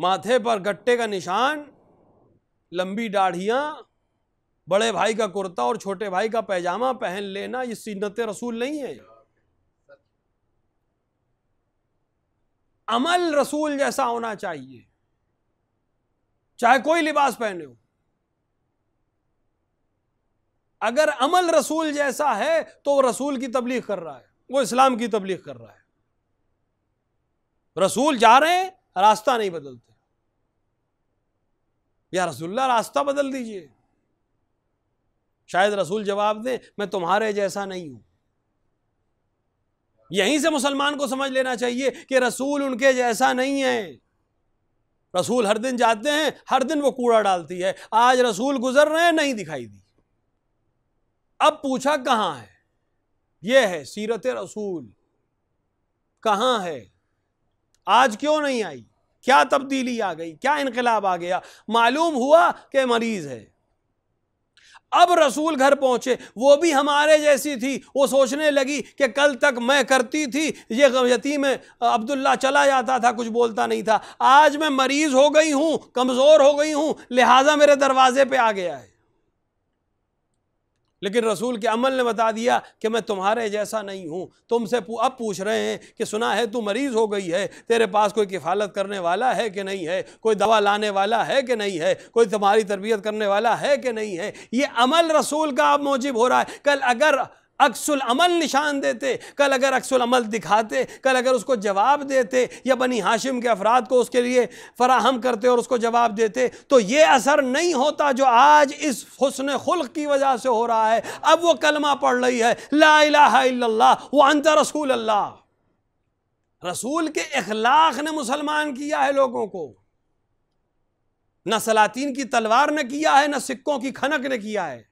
माथे पर गट्टे का निशान लंबी दाढ़ियाँ बड़े भाई का कुर्ता और छोटे भाई का पैजामा पहन लेना ये सीनत रसूल नहीं है अमल रसूल जैसा होना चाहिए चाहे कोई लिबास पहने हो अगर अमल रसूल जैसा है तो वो रसूल की तबलीग कर रहा है वो इस्लाम की तबलीग कर रहा है रसूल जा रहे हैं रास्ता नहीं बदलते या रसुल्ला रास्ता बदल दीजिए शायद रसूल जवाब दें मैं तुम्हारे जैसा नहीं हूं यहीं से मुसलमान को समझ लेना चाहिए कि रसूल उनके जैसा नहीं है रसूल हर दिन जाते हैं हर दिन वो कूड़ा डालती है आज रसूल गुजर रहे हैं नहीं दिखाई दी अब पूछा कहां है यह है सीरत रसूल कहां है आज क्यों नहीं आई क्या तब्दीली आ गई क्या इनकलाब आ गया मालूम हुआ कि मरीज है अब रसूल घर पहुंचे वो भी हमारे जैसी थी वो सोचने लगी कि कल तक मैं करती थी ये यतीम अब्दुल्ला चला जाता था कुछ बोलता नहीं था आज मैं मरीज़ हो गई हूँ कमज़ोर हो गई हूँ लिहाजा मेरे दरवाजे पे आ गया है लेकिन रसूल के अमल ने बता दिया कि मैं तुम्हारे जैसा नहीं हूँ तुमसे पू, अब पूछ रहे हैं कि सुना है तू मरीज़ हो गई है तेरे पास कोई किफ़ालत करने वाला है कि नहीं है कोई दवा लाने वाला है कि नहीं है कोई तुम्हारी तरबियत करने वाला है कि नहीं है ये अमल रसूल का अब मौजिब हो रहा है कल अगर अक्सुल अमल निशान देते कल अगर अक्सुल अमल दिखाते कल अगर उसको जवाब देते या बनी हाशिम के अफराद को उसके लिए फराहम करते और उसको जवाब देते तो ये असर नहीं होता जो आज इस हसन खुल की वजह से हो रहा है अब वो कलमा पढ़ रही है ला इला वो अंतर रसूल अल्लाह रसूल के अखलाक ने मुसलमान किया है लोगों को न सलातीन की तलवार ने किया है न सिक्कों की खनक ने किया है